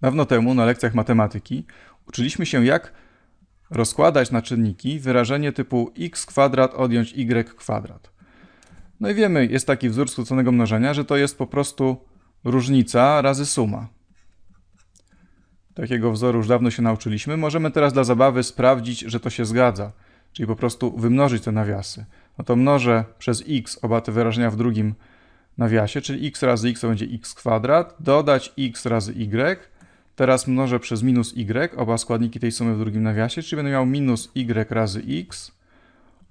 Dawno temu na lekcjach matematyki uczyliśmy się, jak rozkładać na czynniki wyrażenie typu x kwadrat odjąć y kwadrat. No i wiemy, jest taki wzór skróconego mnożenia, że to jest po prostu różnica razy suma. Takiego wzoru już dawno się nauczyliśmy. Możemy teraz dla zabawy sprawdzić, że to się zgadza, czyli po prostu wymnożyć te nawiasy. No to mnożę przez x oba te wyrażenia w drugim nawiasie, czyli x razy x to będzie x kwadrat, dodać x razy y, Teraz mnożę przez minus y oba składniki tej sumy w drugim nawiasie, czyli będę miał minus y razy x,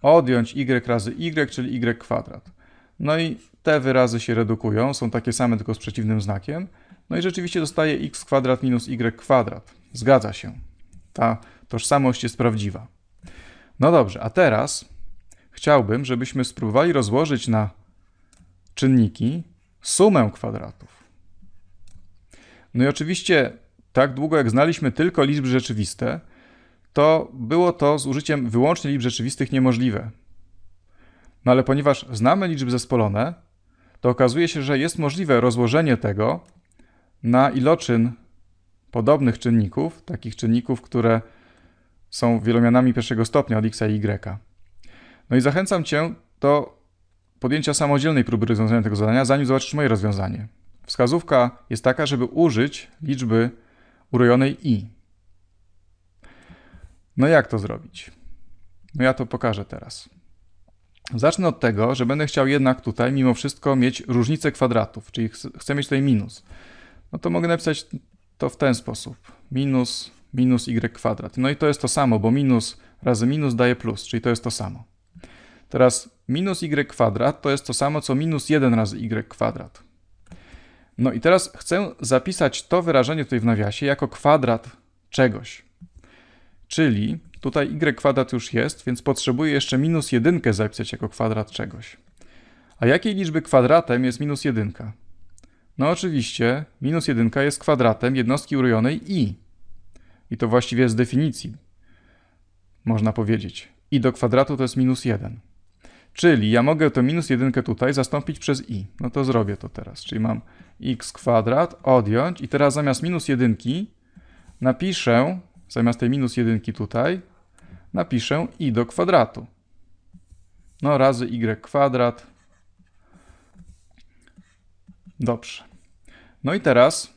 odjąć y razy y, czyli y kwadrat. No i te wyrazy się redukują, są takie same, tylko z przeciwnym znakiem. No i rzeczywiście dostaję x kwadrat minus y kwadrat. Zgadza się. Ta tożsamość jest prawdziwa. No dobrze, a teraz chciałbym, żebyśmy spróbowali rozłożyć na czynniki sumę kwadratów. No i oczywiście tak długo jak znaliśmy tylko liczby rzeczywiste, to było to z użyciem wyłącznie liczb rzeczywistych niemożliwe. No ale ponieważ znamy liczby zespolone, to okazuje się, że jest możliwe rozłożenie tego na iloczyn podobnych czynników, takich czynników, które są wielomianami pierwszego stopnia od x i y. No i zachęcam Cię do podjęcia samodzielnej próby rozwiązania tego zadania, zanim zobaczysz moje rozwiązanie. Wskazówka jest taka, żeby użyć liczby urojonej i. No jak to zrobić? No ja to pokażę teraz. Zacznę od tego, że będę chciał jednak tutaj mimo wszystko mieć różnicę kwadratów, czyli chcę mieć tutaj minus. No to mogę napisać to w ten sposób. Minus, minus y kwadrat. No i to jest to samo, bo minus razy minus daje plus, czyli to jest to samo. Teraz minus y kwadrat to jest to samo, co minus 1 razy y kwadrat. No i teraz chcę zapisać to wyrażenie tutaj w nawiasie jako kwadrat czegoś. Czyli tutaj y kwadrat już jest, więc potrzebuję jeszcze minus jedynkę zapisać jako kwadrat czegoś. A jakiej liczby kwadratem jest minus jedynka? No oczywiście, minus jedynka jest kwadratem jednostki urojonej i. I to właściwie jest z definicji, można powiedzieć. i do kwadratu to jest minus jeden. Czyli ja mogę to minus jedynkę tutaj zastąpić przez i. No to zrobię to teraz. Czyli mam x kwadrat, odjąć i teraz zamiast minus jedynki napiszę, zamiast tej minus jedynki tutaj, napiszę i do kwadratu. No razy y kwadrat. Dobrze. No i teraz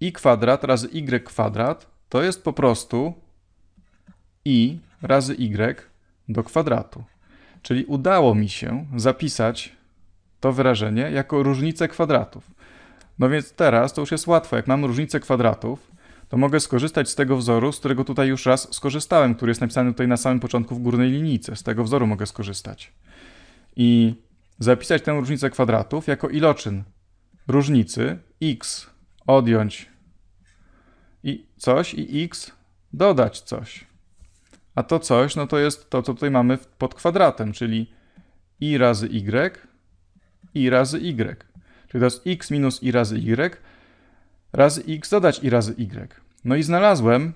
i y kwadrat razy y kwadrat to jest po prostu i razy y do kwadratu. Czyli udało mi się zapisać to wyrażenie jako różnicę kwadratów. No więc teraz to już jest łatwe. Jak mam różnicę kwadratów, to mogę skorzystać z tego wzoru, z którego tutaj już raz skorzystałem, który jest napisany tutaj na samym początku w górnej linijce. Z tego wzoru mogę skorzystać. I zapisać tę różnicę kwadratów jako iloczyn różnicy x odjąć i coś i x dodać coś. A to coś, no to jest to, co tutaj mamy pod kwadratem, czyli i razy y i razy y. Czyli teraz x minus i razy y, razy x dodać i razy y. No i znalazłem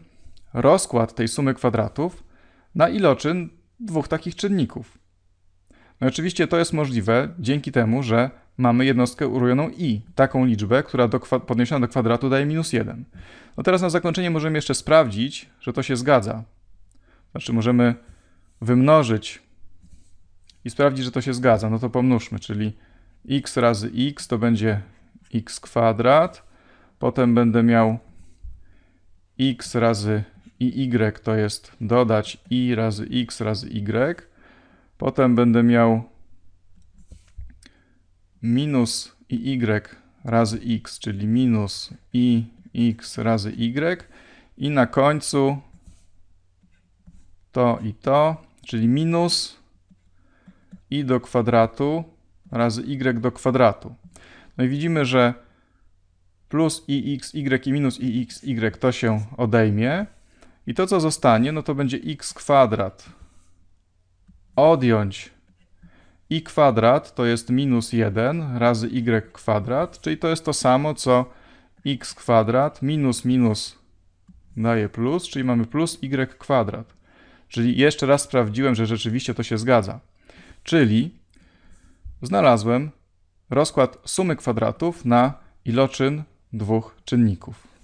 rozkład tej sumy kwadratów na iloczyn dwóch takich czynników. No oczywiście to jest możliwe dzięki temu, że mamy jednostkę urojoną i, taką liczbę, która do podniesiona do kwadratu daje minus 1. No teraz na zakończenie możemy jeszcze sprawdzić, że to się zgadza. Znaczy możemy wymnożyć i sprawdzić, że to się zgadza. No to pomnóżmy, czyli x razy x to będzie x kwadrat. Potem będę miał x razy i y to jest dodać i razy x razy y. Potem będę miał minus i y razy x, czyli minus i x razy y. I na końcu to i to, czyli minus i do kwadratu razy y do kwadratu. No i widzimy, że plus ix, y i minus ix, y to się odejmie. I to, co zostanie, no to będzie x kwadrat odjąć i kwadrat to jest minus 1 razy y kwadrat, czyli to jest to samo co x kwadrat minus minus daje plus, czyli mamy plus y kwadrat. Czyli jeszcze raz sprawdziłem, że rzeczywiście to się zgadza. Czyli znalazłem rozkład sumy kwadratów na iloczyn dwóch czynników.